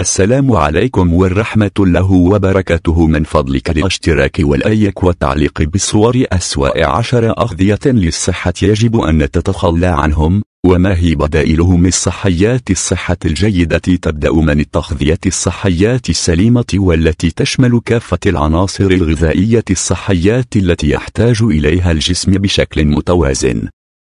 السلام عليكم والرحمة الله وبركاته من فضلك الاشتراك والأيك والتعليق بالصور أسوأ عشر أغذية للصحة يجب أن تتخلى عنهم وما هي بدائلهم الصحيات الصحة الجيدة تبدأ من التغذية الصحيات السليمة والتي تشمل كافة العناصر الغذائية الصحيات التي يحتاج إليها الجسم بشكل متوازن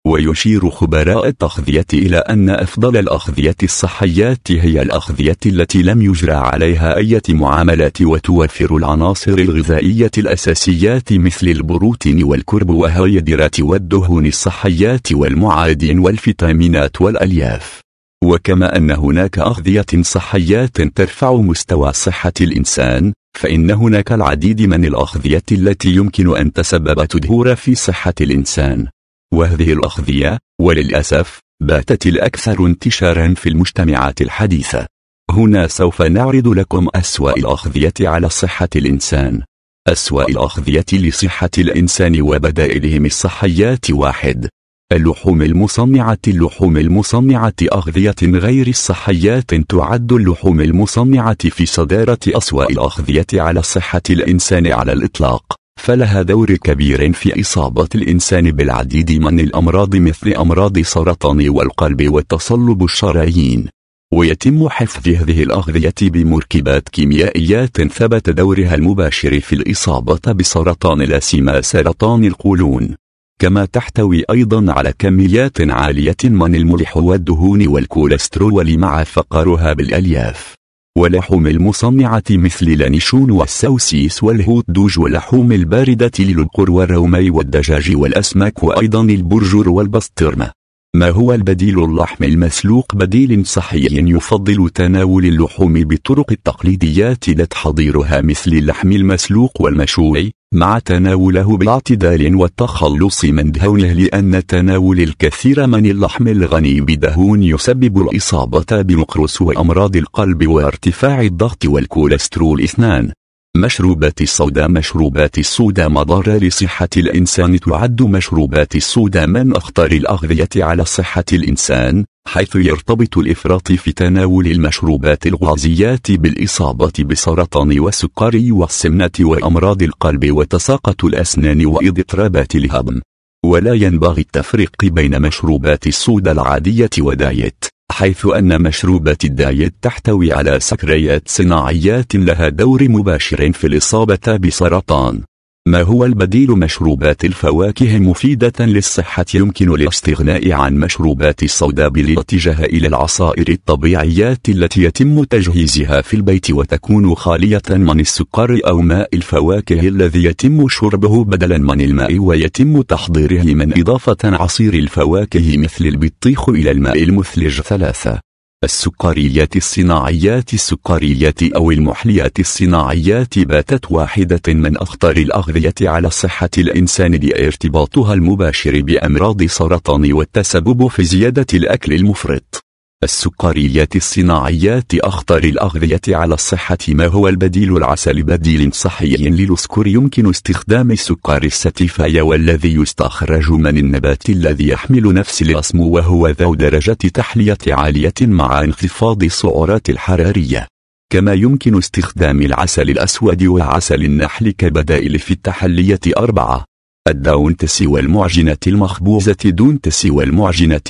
ويشير خبراء التغذية إلى أن أفضل الأغذية الصحيات هي الأغذية التي لم يجرى عليها أي معاملات وتوفر العناصر الغذائية الأساسيات مثل البروتين والكرب والهيدرات والدهون الصحيات والمعادن والفيتامينات والألياف وكما أن هناك أغذية صحيات ترفع مستوى صحة الإنسان فإن هناك العديد من الأغذية التي يمكن أن تسبب تدهور في صحة الإنسان وهذه الأخذية وللأسف باتت الأكثر انتشارا في المجتمعات الحديثة هنا سوف نعرض لكم أسوأ الأخذية على صحة الإنسان أسوأ الأخذية لصحة الإنسان وبدائلهم الصحيات واحد اللحوم المصنعة اللحوم المصنعة أغذية غير الصحيات تعد اللحوم المصنعة في صدارة أسوأ الأغذية على صحة الإنسان على الإطلاق فلها دور كبير في إصابة الإنسان بالعديد من الأمراض مثل أمراض سرطان والقلب والتصلب الشرايين ويتم حفظ هذه الأغذية بمركبات كيميائيات ثبت دورها المباشر في الإصابة بسرطان لا سيما سرطان القولون كما تحتوي أيضا على كميات عالية من الملح والدهون والكوليسترول مع فقرها بالألياف ولحوم المصنعة مثل لانشون والسوسيس والهوت دوج ولحوم الباردة للقر والرومي والدجاج والأسماك وأيضا البرجر والبسترمة ما هو البديل اللحم المسلوق بديل صحي يفضل تناول اللحوم بطرق التقليديات لتحضيرها مثل اللحم المسلوق والمشوي مع تناوله باعتدال والتخلص من دهونه لأن تناول الكثير من اللحم الغني بدهون يسبب الإصابة بمقرس وأمراض القلب وارتفاع الضغط والكوليسترول اثنان مشروبات الصودا مشروبات الصودا مضرة لصحة الإنسان تعد مشروبات الصودا من أخطر الأغذية على صحة الإنسان حيث يرتبط الإفراط في تناول المشروبات الغازيات بالإصابة بسرطان والسكري والسمنة وأمراض القلب وتساقط الأسنان واضطرابات الهضم. ولا ينبغي التفريق بين مشروبات الصودا العادية ودايت، حيث أن مشروبات الدايت تحتوي على سكريات صناعيات لها دور مباشر في الإصابة بسرطان. ما هو البديل مشروبات الفواكه مفيدة للصحة يمكن الاستغناء عن مشروبات الصودا بالاتجاه إلى العصائر الطبيعيات التي يتم تجهيزها في البيت وتكون خالية من السكر أو ماء الفواكه الذي يتم شربه بدلا من الماء ويتم تحضيره من إضافة عصير الفواكه مثل البطيخ إلى الماء المثلج ثلاثة السكريات الصناعيات السكريات أو المحليات الصناعيات باتت واحدة من أخطر الأغذية على صحة الإنسان لارتباطها المباشر بأمراض السرطان والتسبب في زيادة الأكل المفرط السكريات الصناعيات أخطر الأغذية على الصحة ما هو البديل العسل بديل صحي للسكر يمكن استخدام السكر الستيفايا والذي يستخرج من النبات الذي يحمل نفس الاسم وهو ذو درجة تحلية عالية مع انخفاض السعرات الحرارية كما يمكن استخدام العسل الأسود وعسل النحل كبدائل في التحلية أربعة الدون تسوى المخبوزة دون تسوى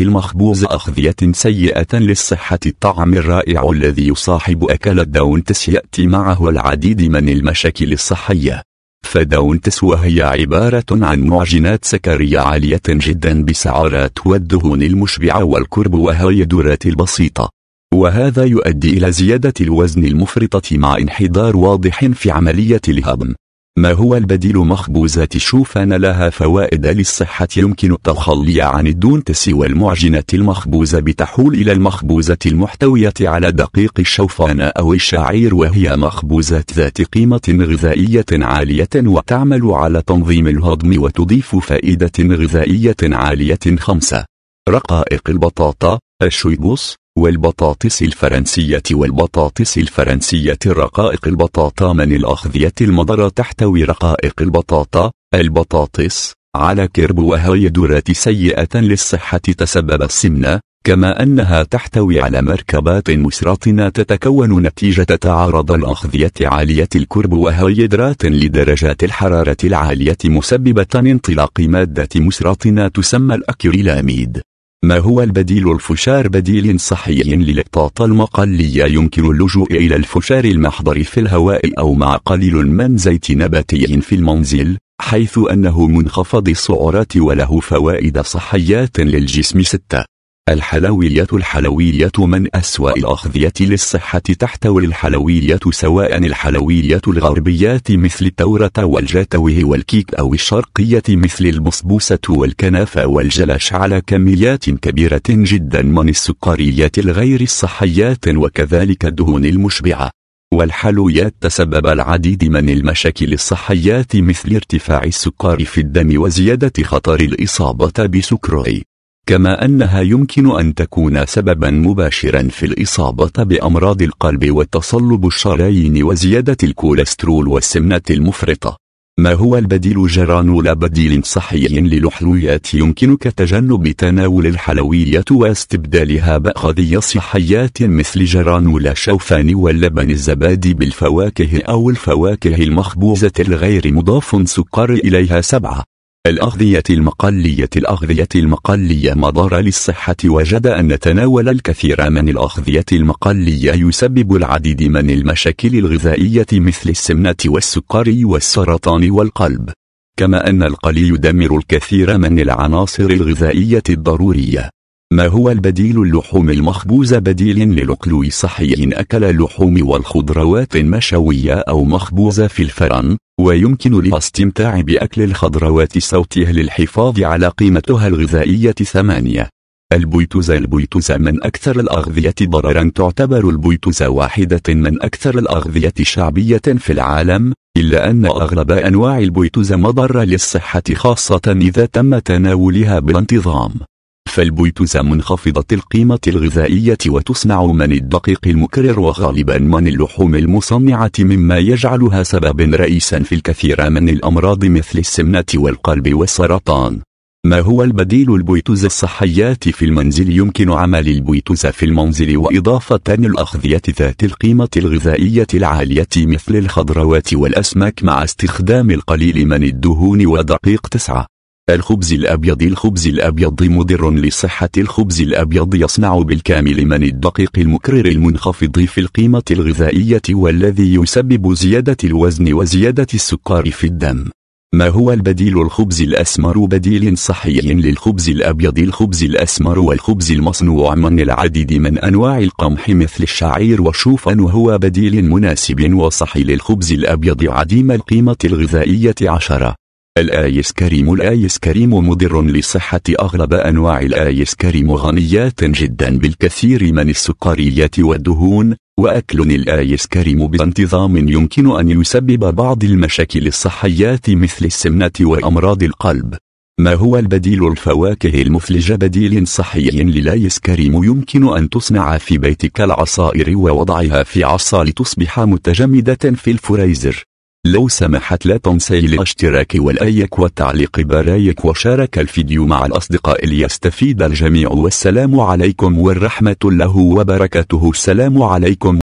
المخبوزة أخذية سيئة للصحة الطعم الرائع الذي يصاحب أكل الدون يأتي معه العديد من المشاكل الصحية فدون وهي عبارة عن معجنات سكرية عالية جدا بسعرات والدهون المشبعة والكرب والهيدرات البسيطة وهذا يؤدي إلى زيادة الوزن المفرطة مع انحدار واضح في عملية الهضم ما هو البديل مخبوزات الشوفان لها فوائد للصحة يمكن التخلي عن الدونتس والمعجنة المخبوزة بتحول إلى المخبوزة المحتوية على دقيق الشوفان أو الشعير وهي مخبوزات ذات قيمة غذائية عالية وتعمل على تنظيم الهضم وتضيف فائدة غذائية عالية خمسة رقائق البطاطا الشيبوس والبطاطس الفرنسية والبطاطس الفرنسية الرقائق البطاطا من الأخذية المضرة تحتوي رقائق البطاطا البطاطس على كرب وهي دورات سيئة للصحة تسبب السمنة كما أنها تحتوي على مركبات مسرطنة تتكون نتيجة تعارض الأخذية عالية الكرب وهي لدرجات الحرارة العالية مسببة انطلاق مادة مسرطنة تسمى الأكريلاميد ما هو البديل الفشار بديل صحي للقطاط المقلية يمكن اللجوء إلى الفشار المحضر في الهواء أو مع قليل من زيت نباتي في المنزل حيث أنه منخفض السعرات وله فوائد صحيات للجسم 6 الحلويات الحلويات من أسوأ الأخذية للصحة تحتوي الحلويات سواء الحلويات الغربية مثل التورة والجاتوه والكيك أو الشرقية مثل البسبوسة والكنافة والجلاش على كميات كبيرة جدا من السكريات الغير الصحيات وكذلك الدهون المشبعة والحلويات تسبب العديد من المشاكل الصحيات مثل ارتفاع السكر في الدم وزيادة خطر الإصابة بسكري كما أنها يمكن أن تكون سببا مباشرا في الإصابة بأمراض القلب وتصلب الشرايين وزيادة الكوليسترول والسمنة المفرطة ما هو البديل جرانولا بديل صحي للحلويات يمكنك تجنب تناول الحلويات واستبدالها بأغذية صحيات مثل جرانولا شوفان واللبن الزبادي بالفواكه أو الفواكه المخبوزة الغير مضاف سكر إليها 7 الأغذية المقلية الأغذية المقلية مضار للصحة وجد أن تناول الكثير من الأغذية المقلية يسبب العديد من المشاكل الغذائية مثل السمنة والسكري والسرطان والقلب كما أن القلي يدمر الكثير من العناصر الغذائية الضرورية ما هو البديل اللحوم المخبوزة بديل للقلو صحي إن أكل اللحوم والخضروات مشوية أو مخبوزة في الفرن ويمكن للاستمتاع بأكل الخضروات صوتها للحفاظ على قيمتها الغذائية ثمانية البيتوزا البيتوزا من أكثر الأغذية ضررا تعتبر البيتوزا واحدة من أكثر الأغذية شعبية في العالم إلا أن أغلب أنواع البيتوزا مضرة للصحة خاصة إذا تم تناولها بانتظام فالبيوتوزا منخفضة القيمة الغذائية وتصنع من الدقيق المكرر وغالبا من اللحوم المصنعة مما يجعلها سببا رئيسا في الكثير من الأمراض مثل السمنة والقلب والسرطان ما هو البديل البيوتوزا الصحيات في المنزل يمكن عمل البيوتوزا في المنزل وإضافة الأغذية ذات القيمة الغذائية العالية مثل الخضروات والأسماك مع استخدام القليل من الدهون ودقيق تسعة الخبز الأبيض الخبز الأبيض مضر لصحة الخبز الأبيض يصنع بالكامل من الدقيق المكرر المنخفض في القيمة الغذائية والذي يسبب زيادة الوزن وزيادة السكر في الدم ما هو البديل الخبز الأسمر بديل صحي للخبز الأبيض الخبز الأسمر والخبز المصنوع من العديد من أنواع القمح مثل الشعير وشوفان وهو بديل مناسب وصحي للخبز الأبيض عديم القيمة الغذائية عشرة الآيس كريم الآيس كريم مضر لصحة أغلب أنواع الآيس كريم غنيات جدا بالكثير من السكريات والدهون وأكل الآيس كريم بانتظام يمكن أن يسبب بعض المشاكل الصحية مثل السمنة وأمراض القلب ما هو البديل الفواكه المثلجة بديل صحي للايس كريم يمكن أن تصنع في بيتك العصائر ووضعها في عصا لتصبح متجمدة في الفريزر لو سمحت لا تنسي الاشتراك والأيك والتعليق برايك وشارك الفيديو مع الأصدقاء ليستفيد الجميع والسلام عليكم والرحمة الله وبركاته السلام عليكم